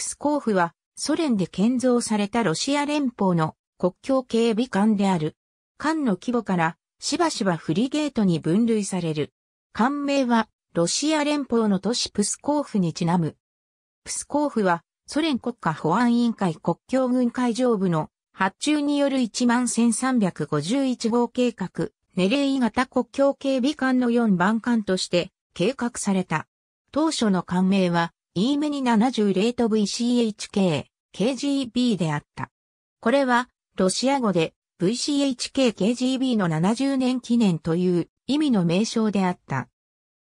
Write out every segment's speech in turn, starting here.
プスコーフはソ連で建造されたロシア連邦の国境警備艦である。艦の規模からしばしばフリゲートに分類される。艦名はロシア連邦の都市プスコーフにちなむ。プスコーフはソ連国家保安委員会国境軍海上部の発注による11351号計画、ネレイ型国境警備艦の4番艦として計画された。当初の艦名は E メニ70レート VCHK、KGB であった。これは、ロシア語で VCHK KGB の70年記念という意味の名称であった。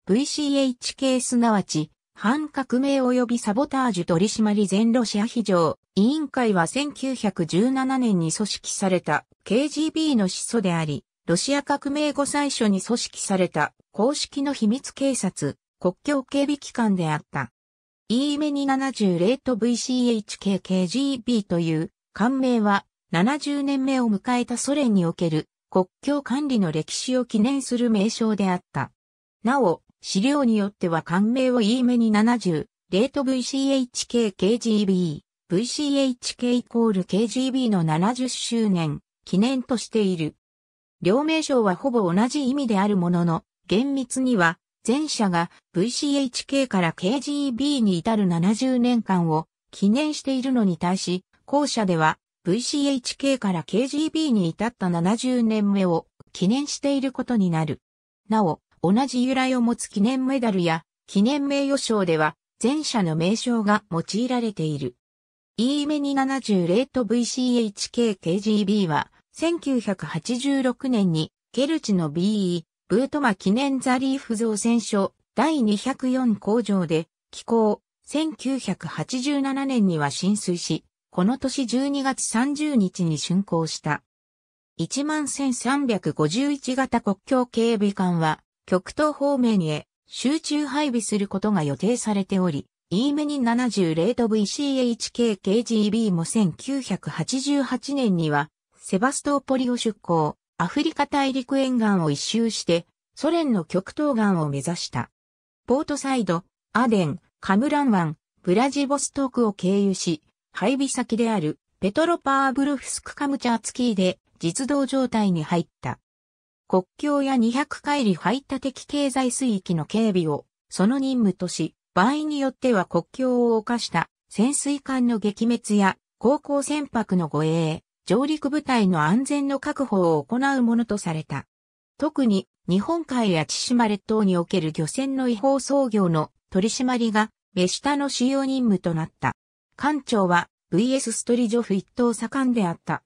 VCHK すなわち、反革命及びサボタージュ取締全ロシア非常委員会は1917年に組織された KGB の始祖であり、ロシア革命後最初に組織された公式の秘密警察、国境警備機関であった。E メニ70レート VCHKKGB という官名は70年目を迎えたソ連における国境管理の歴史を記念する名称であった。なお、資料によっては官名を E メニ70レート VCHKKGB、VCHK イコール KGB の70周年記念としている。両名称はほぼ同じ意味であるものの、厳密には前者が VCHK から KGB に至る70年間を記念しているのに対し、後者では VCHK から KGB に至った70年目を記念していることになる。なお、同じ由来を持つ記念メダルや記念名誉賞では前者の名称が用いられている。E メニ70レート VCHKKGB は1986年にケルチの BE ブートマ記念ザリーフ造船所第204工場で、寄港、1987年には浸水し、この年12月30日に竣工した。11351型国境警備艦は、極東方面へ集中配備することが予定されており、イーメニ70レート VCHKKGB も1988年には、セバストーポリを出港。アフリカ大陸沿岸を一周して、ソ連の極東岸を目指した。ポートサイド、アデン、カムラン湾、ブラジボストークを経由し、配備先であるペトロパーブルフスクカムチャーツキーで実動状態に入った。国境や200回里排他的経済水域の警備をその任務とし、場合によっては国境を犯した潜水艦の撃滅や航行船舶の護衛、上陸部隊の安全の確保を行うものとされた。特に日本海や千島列島における漁船の違法操業の取り締まりが目下の主要任務となった。艦長は VS ストリジョフ一等左官であった。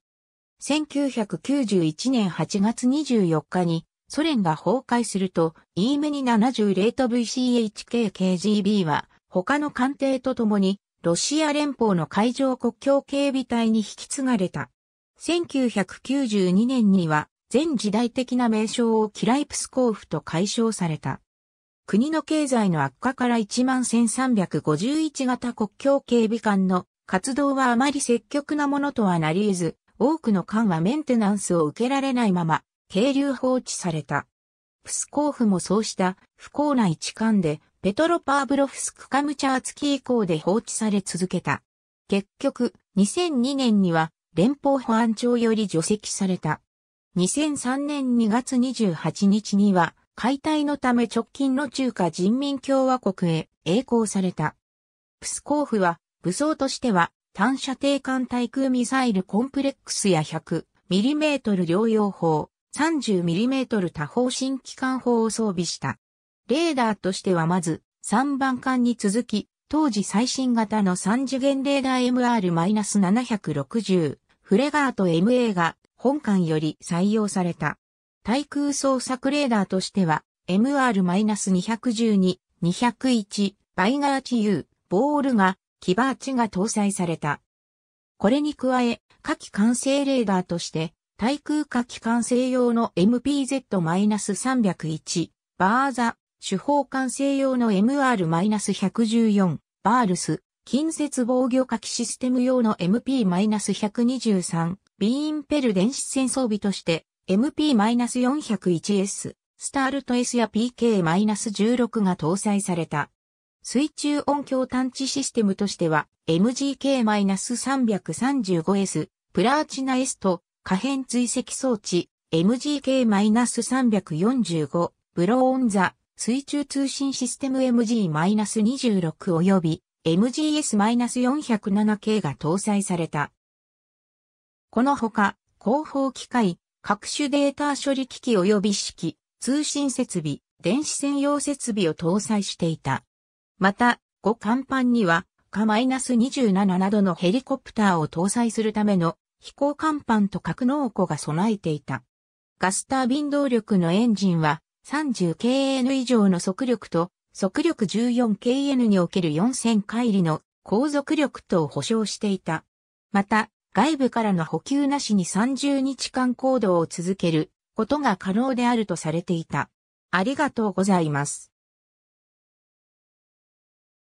1991年8月24日にソ連が崩壊すると、イーメニ70レート VCHKKGB は他の艦艇とともにロシア連邦の海上国境警備隊に引き継がれた。1992年には、全時代的な名称をキライプスコーフと解消された。国の経済の悪化から11351型国境警備官の活動はあまり積極なものとはなり得ず、多くの艦はメンテナンスを受けられないまま、渓流放置された。プスコーフもそうした不幸な一艦で、ペトロパーブロフスクカムチャーツキ以降で放置され続けた。結局、2002年には連邦保安庁より除籍された。2003年2月28日には、解体のため直近の中華人民共和国へ栄光された。プスコーフは、武装としては、単射程艦対空ミサイルコンプレックスや 100mm 両用砲、30mm 多方新機関砲を装備した。レーダーとしてはまず、3番艦に続き、当時最新型の3次元レーダー MR-760 フレガート MA が本館より採用された。対空捜索レーダーとしては、MR-212、201、バイガーチ U、ボールが、キバーチが搭載された。これに加え、火器管制レーダーとして、対空火器管制用の MPZ-301、バーザ、手法管制用の MR-114、バールス、近接防御火器システム用の MP-123 ビーンペル電子戦装備として MP-401S スタールト S や PK-16 が搭載された。水中音響探知システムとしては MGK-335S プラーチナ S と可変追跡装置 MGK-345 ブローオンザ水中通信システム MG-26 及び MGS-407K が搭載された。このほか、広報機械、各種データ処理機器及び式、通信設備、電子専用設備を搭載していた。また、5甲板には、か -27 などのヘリコプターを搭載するための飛行甲板と格納庫が備えていた。ガスタービン動力のエンジンは 30kN 以上の速力と速力 14KN における4000回りの航続力等を保証していた。また、外部からの補給なしに30日間行動を続けることが可能であるとされていた。ありがとうございます。